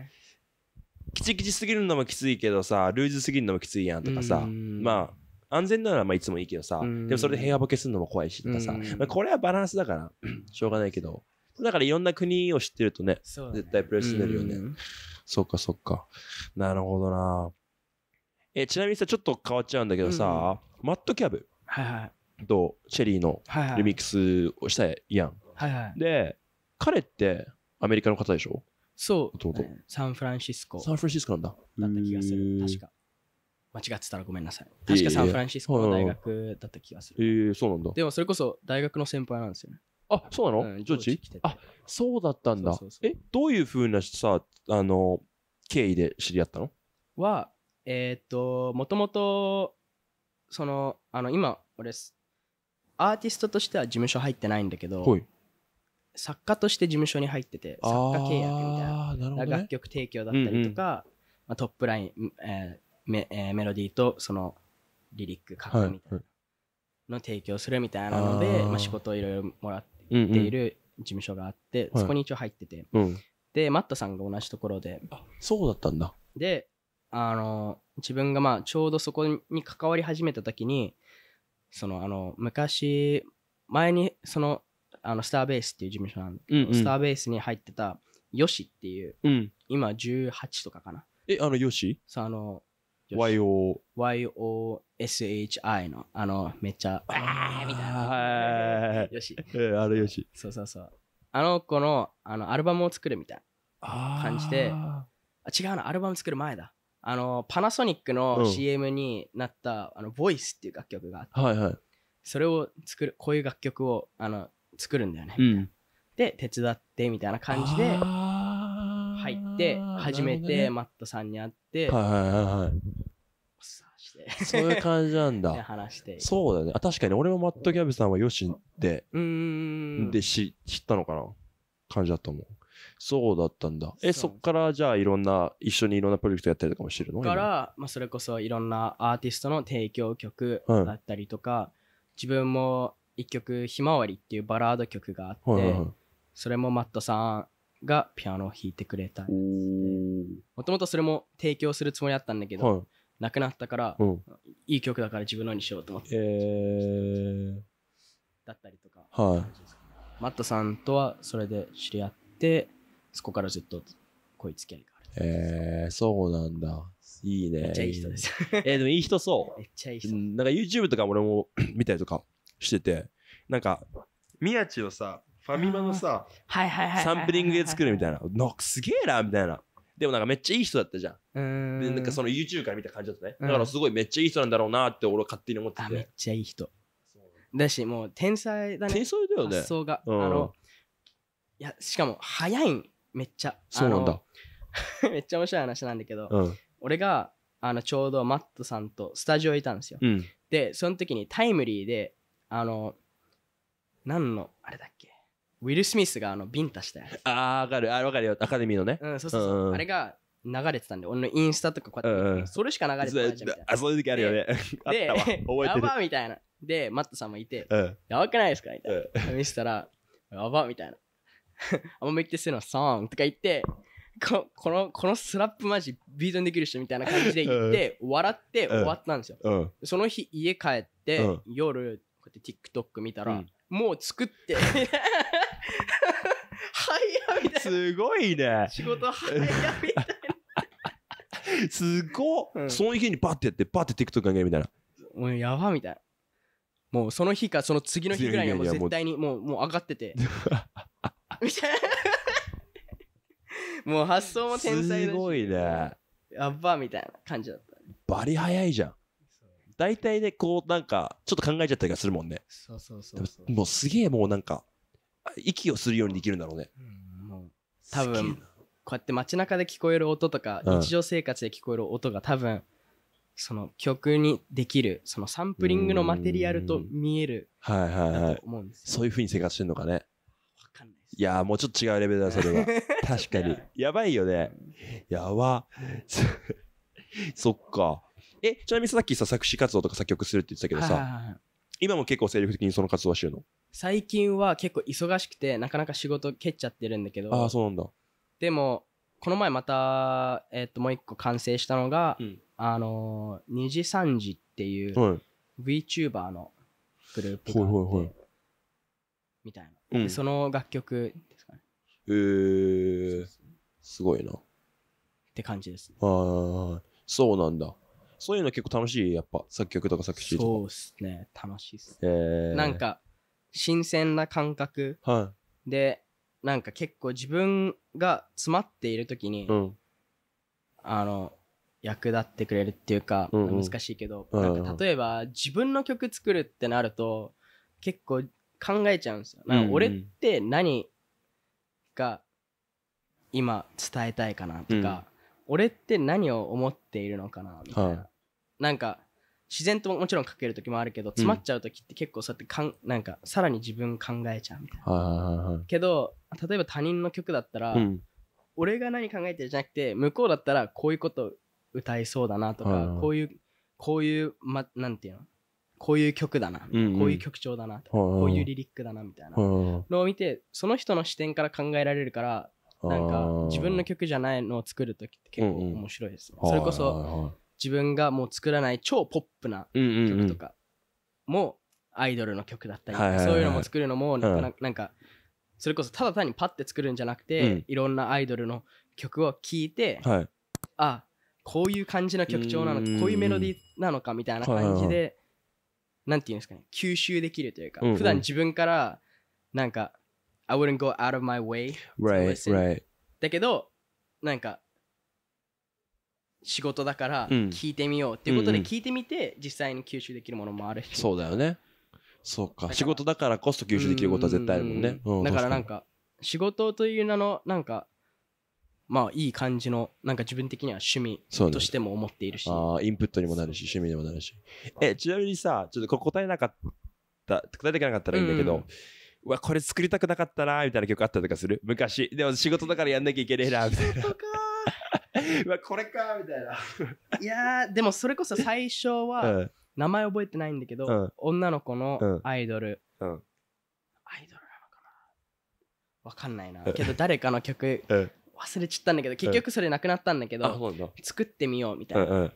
きちきちすぎるのもきついけどさ、ルーズすぎるのもきついやんとかさ、まあ、安全ならまあいつもいいけどさ、でもそれで部屋ボケするのも怖いしとかさ、まあ、これはバランスだから しょうがないけど、だからいろんな国を知ってるとね、ね絶対プレスになるよね。そっかそっか。なるほどな。え、ちなみにさ、ちょっと変わっちゃうんだけどさ、マットキャブ。はいはい。と、チェリーのリミックスをしたやん。はいはい。で、彼ってアメリカの方でしょそう、ね。サンフランシスコ。サンフランシスコなんだ。だった気がする。確か。間違ってたらごめんなさい。確かサンフランシスコの大学だった気がする。ええー、そうなんだ。でもそれこそ大学の先輩なんですよね。あ、そうなの、うん、ジョージあ、そうだったんだ。そうそうそうえ、どういうふうなさ、あの、経緯で知り合ったのは、えー、っと、もともと、その、あの、今、俺、アーティストとしては事務所入ってないんだけど、作家として事務所に入ってて、作家契約みたいな、なね、楽曲提供だったりとか、うんうん、まあ、トップライン、えーメ,、えー、メロディーとそのリリック書くみたいなの提供するみたいなので、はいはい、まあ、仕事をいろいろもらっている事務所があって、うんうん、そこに一応入ってて、はいでマットさんが同じところであそうだったんだであの自分がまあちょうどそこに関わり始めた時にそのあの昔前にそのあのスターベースっていう事務所なんだけど、うんうん、スターベースに入ってたヨシっていう、うん、今18とかかなえあのヨシそうあの YO。s h i の、あの、めっちゃ、わーみたいな。よし。え、あれよし。そうそうそう。あの子の、あの、アルバムを作るみたいな感じで、あ違うのアルバム作る前だ。あの、パナソニックの CM になった、あの、ボイスっていう楽曲があって、はいはい。それを作る、こういう楽曲を、あの、作るんだよね。うん。で、手伝ってみたいな感じで、入って初めてマットさんに会って、はいはいはいそういう感じなんだ。話して。そうだね。あ、確かに俺もマット・ギャビさんはよしで、うん。で知ったのかな感じだと思う。そうだったんだ。え、そっからじゃあいろんな、一緒にいろんなプロジェクトやったりとかもしてるのから、まあそれこそいろんなアーティストの提供曲だったりとか、自分も一曲「ひまわり」っていうバラード曲があって、はいはいはい、それもマットさんがピアノを弾いてくれたもともとそれも提供するつもりだったんだけど、はいなくなったから、うん、いい曲だから自分のにしようと思って、えー、だったりとか、はい、マットさんとはそれで知り合ってそこからずっとこういう付き合いがあるえー、そうなんだいいねめっちゃいい人ですえー、でもいい人そう めっちゃいい人なんか YouTube とか俺も見たりとかしててなんか宮地をさァミマのさ、サンプリングで作るみたいな。のすげえな、みたいな。でもなんかめっちゃいい人だったじゃん。で、なんかその YouTube から見た感じだったね。だからすごいめっちゃいい人なんだろうなって俺は勝手に思ってて。めっちゃいい人。だし、もう天才だね。天才だよね。発想が。うん、あの、いや、しかも早いん、めっちゃ。そうなんだ。めっちゃ面白い話なんだけど、うん、俺が、あの、ちょうどマットさんとスタジオいたんですよ。うん、で、その時にタイムリーで、あの、何の、あれだっけウィル・スミスがあのビンタしたやつ。ああ、わかる。あわかるよ。アカデミーのね。うん、そうそうそう。うん、あれが流れてたんで、俺のインスタとかこうやって、うんそれしか流れてないじゃんあ、そういう時あるよね。で、あ覚えてる。やばみたいな。で、マットさんもいて、うん、やばくないですかみたいな。うん、見せたら、やばみたいな。あんまめってするのソンとか言って、ここのこのスラップマジビートにできる人みたいな感じで言って、笑って終わったんですよ、うん、その日家帰って、夜くて TikTok 見たら、うんもう作って 早みたいな。すごいね。仕事早みたいな。すごっ、うん、その日にバッてやって、バッて TikTok 上げるみたいな。もうやばみたいな。もうその日かその次の日ぐらいにはもう絶対にもう もう上がってて。みたいな。もう発想も天才だすごいね。やばみたいな感じだった、バリ早いじゃん。大体ね、こう、なんか、ちょっと考えちゃったりするもんね。そうそうそうそうもうすげえもうなんか、息をするようにできるんだろうね。うん、多分、こうやって街中で聞こえる音とか、うん日常生活で聞こえる音が多分、その曲にできる、そのサンプリングのマテリアルと見える、はいはいはいと。思うんですそういううに生活してんのかね。わかんないいやー、もうちょっと違うレベルだ、それは。確かに。やばいよね。やば。そっか。え、ちなみにさっきさ、作詞活動とか作曲するって言ってたけどさ、今も結構精力的にその活動はしてるの最近は結構忙しくて、なかなか仕事蹴っちゃってるんだけど。ああ、そうなんだ。でも、この前また、えー、っと、もう一個完成したのが、うん、あのー、2時3時っていう、はい、VTuber のグループがあって、はいはいはい、みたいな、うん、その楽曲ですかね。へえー、すごいな。って感じですね。ああ、そうなんだ。そういうの結構楽しい、やっぱ、作曲とか作詞とか。そうっすね、楽しいっす、ね。えー、なんか、新鮮な感覚、はい、で、なんか結構自分が詰まっている時に、うん、あの、役立ってくれるっていうか、うんうん、難しいけど、なんか例えば自分の曲作るってなると、結構考えちゃうんですよ。なんか俺って何が今伝えたいかなとか、うん、俺って何を思っているのかなみたいな。はいなんか自然ともちろんかける時もあるけど詰まっちゃう時って結構そうやってかんなんかさらに自分考えちゃうみたいな。けど例えば他人の曲だったら、うん、俺が何考えてるじゃなくて向こうだったらこういうこと歌いそうだなとかこういうこういう、ま、なんていうのこういう曲だな、うんうん、こういう曲調だなとか、こういうリリックだなみたいなのを見てその人の視点から考えられるからなんか自分の曲じゃないのを作る時って結構面白いですそれこそ自分がもう作らない超ポップな曲とかもアイドルの曲だったり、そういうのも作るのもなかなか、なんかそれこそただ単にパッて作るんじゃなくて、いろんなアイドルの曲を聴いて、あこういう感じの曲調なのかこういうメロディーなのかみたいな感じで、なんていうんですかね吸収できるというか、普段自分からなんか I wouldn't go out of my way right, right. だけどなんか仕事だから聞いてみようっていうことで聞いてみて実際に吸収できるものもあるし、そうだよねそうか仕事だからコスト吸収できることは絶対あるもんね、うん、だからなんか仕事という名のなんかまあいい感じのなんか自分的には趣味としても思っているし、ね、ああインプットにもなるし趣味にもなるしえちなみにさちょっと答えなかった答えできなかったらいいんだけど、うんうわ、これ作りたくなかったな、みたいな曲あったりとかする昔。でも仕事だからやんなきゃいけねえな、みたいな。仕事かうわ、これかみたいな。いやー、でもそれこそ最初は、名前覚えてないんだけど、うん、女の子のアイドル、うん、アイドルなのかなわかんないな。けど誰かの曲、忘れちゃったんだけど、結局それなくなったんだけど、作ってみようみたいな。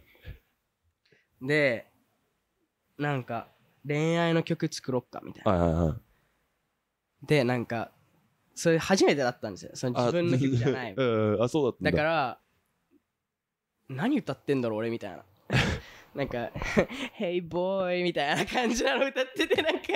で、なんか、恋愛の曲作ろっかみたいな。で、なんか、それ初めてだったんですよ。その自分の曲じゃない。あ、そうだっただから、何歌ってんだろう俺みたいな なんか「Hey boy」みたいな感じなの歌ってて なんか今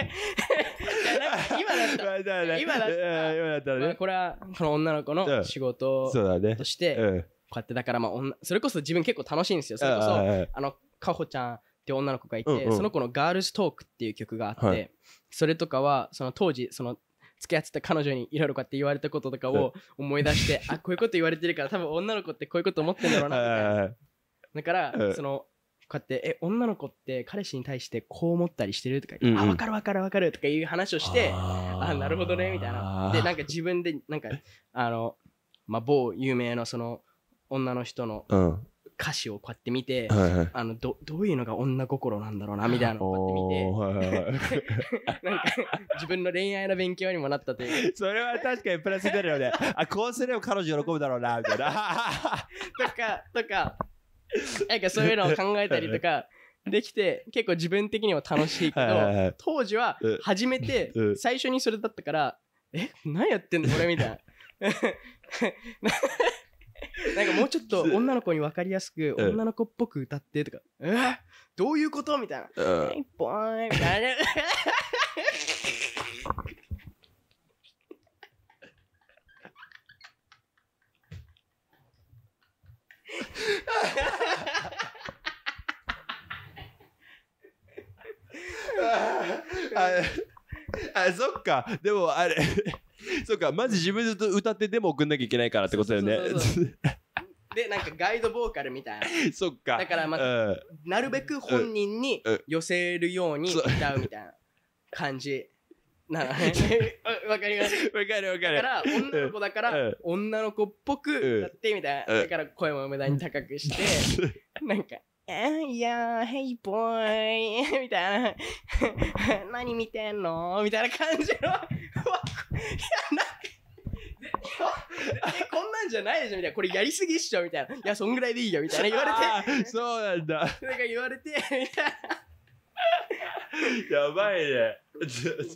だった今だったら、これはこの女の子の仕事として、うんねうん、こうやってだからまあそれこそ自分結構楽しいんですよそれこそあのかほちゃんって女の子がいて、うんうん、その子の「ガールストーク」っていう曲があって、はい、それとかはその当時その付き合ってた彼女にいろいろこうやって言われたこととかを思い出してあこういうこと言われてるから多分女の子ってこういうこと思ってんだろうなみたいなだからそのこうやってえ女の子って彼氏に対してこう思ったりしてるとか、うんうん、あ分かる分かる分かるとかいう話をしてあなるほどねみたいなでなんか自分でなんかあのまあ某有名のその女の人の歌詞をこうやって見て、はいはい、あのどどういうのが女心なんだろうなみたいなのをこうやって見て、はいはい、なんか自分の恋愛の勉強にもなったという それは確かにプラス出るよねあこうすれば彼女喜ぶだろうなみたいな とかとかなんかそういうのを考えたりとかできて結構自分的には楽しいけど、はいはい、当時は初めて最初にそれだったから、え何やってんの俺みたいな。なんかもうちょっと 女の子に分かりやすく、女の子っぽく歌ってとか、えーどういうことみたいな。うんポーンみたいな。あああそっかでもあれ そうか、まず自分で歌ってでも送んなきゃいけないからってことだよね。で、なんかガイドボーカルみたいな。そっか。だからまあ、なるべく本人に寄せるように歌うみたいな感じ。なのね。わかりますわかるわかる。だから、女の子だから、女の子っぽく歌ってみたいな。だから声も無駄に高くして、なんか、いやー、ヘイボーイ、みたいな、何見てんのみたいな感じの、いや、なんか、こんなんじゃないでしょみたいな、これやりすぎっしょみたいな、いや、そんぐらいでいいよ、みたいな言われて、そうなんだ。なんか言われて、みたいな。やばいね。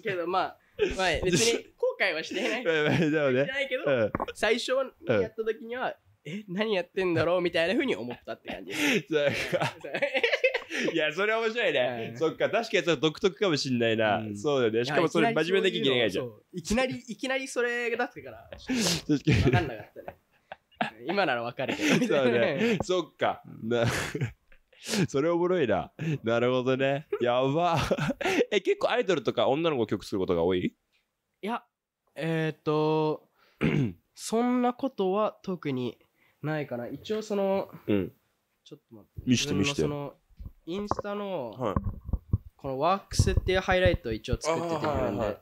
けどまあ、まあ、別に後悔はしてない。してないけど、最初やった時には、え、何やってんだろうみたいなふうに思ったって感じ。いや、それ面白いね。そっか、確かにそれ独特かもしんないな。そうだね。しかもそれ真面目なきゃいけないじゃん。いきなり、いきなりそれだってから、分 かんなかったね。今ならわかるけど。そうね。そっか。それおもろいな。なるほどね。やば。え、結構アイドルとか女の子曲することが多いいや、えっ、と、そんなことは特にないかな。一応その、うん、ちょっと待って。見して見してのその、インスタの、はい。このワークスっていうハイライトを一応作っててくれるんはいはい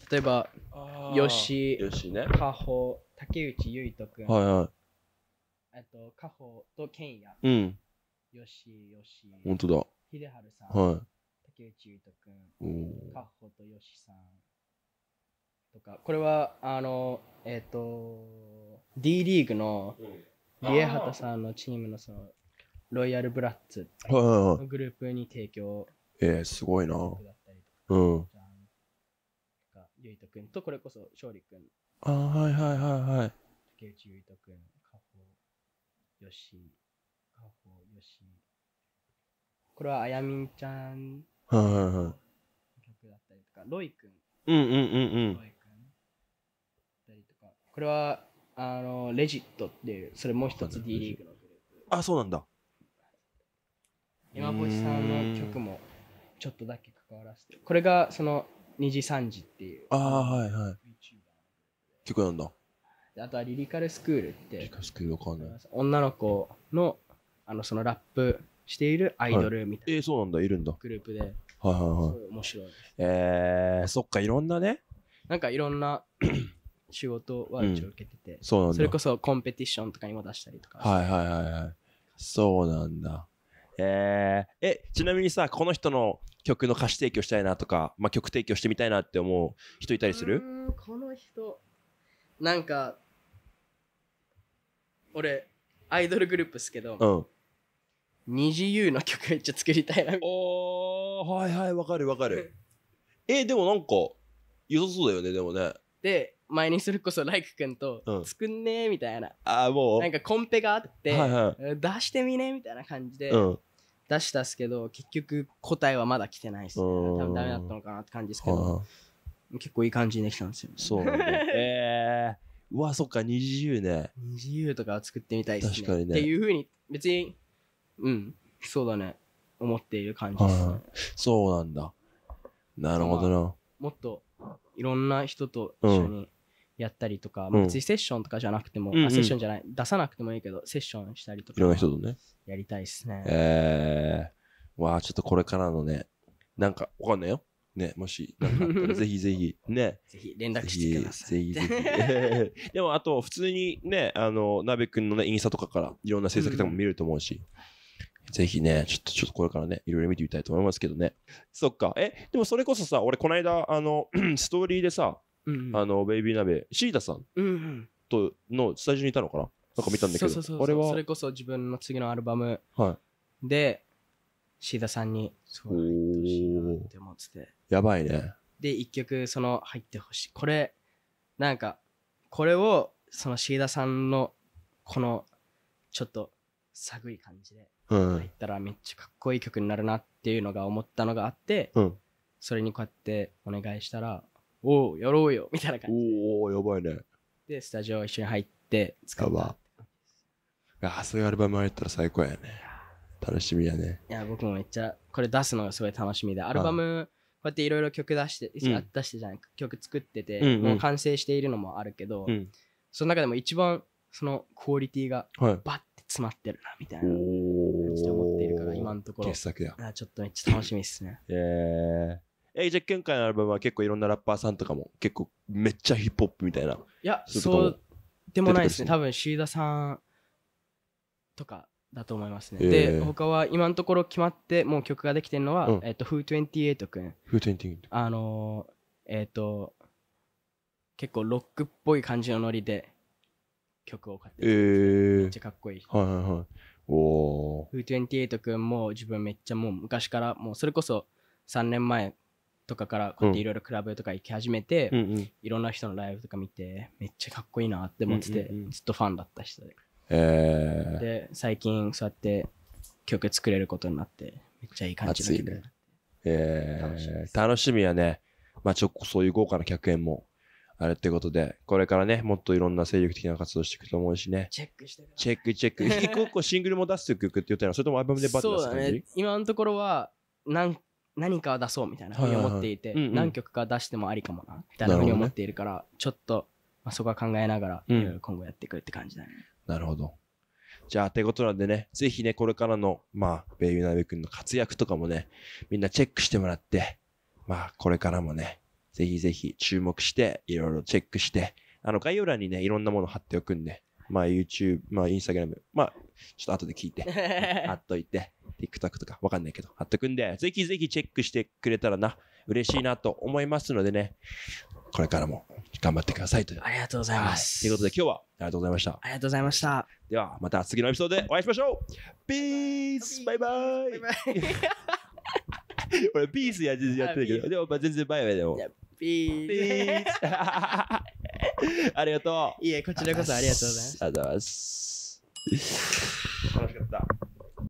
で、例えば、よしよしね。は竹内結人君、いはえっと、加穂と健ンい。うん。よし本秀春治さん、はい。竹内結人とくん加穂としさん、とかこれはあのえっ、ー、と D リーグのリエハタさんのチームのそのロイヤルブラッツのグループに提供えー、すごいなうんゆいとくんとこれこそ勝利くんあはいはいはいはい竹内ゆいとくん加穂よし加穂よしこれはあやみんちゃんはいはいはい曲だったりとか、ロイくんうんうんうんうんロイこれは、あの、レジットっていう、それもう一つ D リーグのグループ。あ、そうなんだ。今星さんの曲もちょっとだけ関わらせて。これが、その、2時3時っていう。ああ、はいはい。曲なんだ。あとはリリカルスクールって。リリカルスクールわかんない。女の子の、あの、そのラップしているアイドルみたいな、はい、えー、そうなんだ、いるんだ。グループで。はいはいはい。面白い。えー、そっか、いろんなね。なんかいろんな仕事は受けてて、そうなんだそれこそコンペティションとかにも出したりとかはいはいはいはいそうなんだえー、えちなみにさこの人の曲の歌詞提供したいなとか、まあ、曲提供してみたいなって思う人いたりするうんこの人なんか俺アイドルグループっすけど、うん二次 U の曲めっちゃ作りたいなみたいおーはいはいわかるわかるえでもなんか良さそうだよねでもねで前にそれこそ ライク君と「作んねえ」みたいな、あもうなんかコンペがあって、出してみねみたいな感じで、出したっすけど結局答えはまだ来てないっすね多分ダメだったのかなって感じですけど結構いい感じにできたんですよ、ね、そうなんだえー、うわそっか二自由ね二自由とか作ってみたいっすね確かにねっていうふうに別にうんそうだね思っている感じですね、そうなんだなるほどな、もっといろんな人と一緒に、うん、やったりとか、まあ、別にセッションとかじゃなくても、うんうん、セッションじゃない、出さなくてもいいけど、セッションしたりとか。いろんな人とね。やりたいっすね。えー、わあちょっとこれからのね、なんかわかんないよ。ね、もし、なんかあったら、ぜひぜひ、ね。ぜひ連絡してください。ぜひぜひ。でも、あと、普通にね、あの、なべくんのね、インスタとかから、いろんな制作でも見ると思うし、うん、ぜひね、ちょっと、ちょっとこれからね、いろいろ見てみたいと思いますけどね。そっか。え、でもそれこそさ、俺、この間、あの、ストーリーでさ、うんあの、ベイビー鍋、シータさんとのスタジオにいたのかななんか見たんだけど。そそれこそ自分の次のアルバムで、シータさんに、そう、入ってしいなって思ってて。やばいね。で、一曲、その、入ってほしい。これ、なんか、これを、その、シーダさんの、この、ちょっと、寒い感じで、入ったらめっちゃかっこいい曲になるなっていうのが思ったのがあって、うん、それにこうやってお願いしたら、おお、やろうよ みたいな感じおお、やばいね。で、スタジオ一緒に入って使う。わあ、そういうアルバム入ったら最高やね。楽しみやね。いや、僕もめっちゃ、これ出すのがすごい楽しみで、アルバム、こうやっていろいろ曲出して、うん、出してじゃない、曲作ってて、うんうん、もう完成しているのもあるけど、うん、その中でも一番そのクオリティがバッて詰まってるな、みたいな感じで思っているから、今のところ。傑作や。ちょっとめっちゃ楽しみですね。えーえ実験会のアルバムは結構いろんなラッパーさんとかも結構めっちゃヒップホップみたいな。いや、そうでもないですね。多分、シーダさんとかだと思いますね。えー、で、他は今のところ決まって、もう曲ができてるのは、うん、えっ、ー、と、Who28 くん。Who28 あのー、えっ、ー、と、結構ロックっぽい感じのノリで曲を書いてる、えー。めっちゃかっこいい。はいはいはい。おー。Who28 くんも自分めっちゃもう昔から、もうそれこそ3年前とかからこうやっていろいろクラブとか行き始めて、うんいろんな人のライブとか見てめっちゃかっこいいなって思ってて、うんうん、ずっとファンだった人で、えー、で最近そうやって曲作れることになってめっちゃいい感じのになって、ねえー、楽しみやね、まあ、ちょっとそういう豪華な客演もあれってことで、これからね、もっといろんな精力的な活動していくと思うしね。チェックしてる。チェックチェック。結 構シングルも出す曲って言ったら、それともアルバムでバッて出す感じそうだね。今のところは、何何かを出そうみたいなふうに思っていて、はいはいはい、何曲か出してもありかもな、みたいなふうに思っているから、ね、ちょっと、まあ、そこは考えながら、いろいろ今後やっていくって感じだね。うん、なるほど。じゃあ、といことなんでね、ぜひね、これからの、まあ、ベイビーナベ君の活躍とかもね、みんなチェックしてもらって、まあ、これからもね、ぜひぜひ注目して、いろいろチェックして、あの、概要欄にね、いろんなもの貼っておくんで、まあ、YouTube、まあ、Instagram、まあ、ちょっと後で聞いて、貼っといて、TikTok とかわかんないけど、貼っとくんで、ぜひぜひチェックしてくれたらな、嬉しいなと思いますのでね、これからも頑張ってくださいとありがとうございます。ということで今日はありがとうございました。ありがとうございました。ではまた次のエピソードでお会いしましょう。ピースバイバイバイ俺ピースや全然やってるけど、でも全然バイバイでも。ピース。ピースありがとう。いえ、こちらこそありがとうございます。ありがとうございます。楽しかった。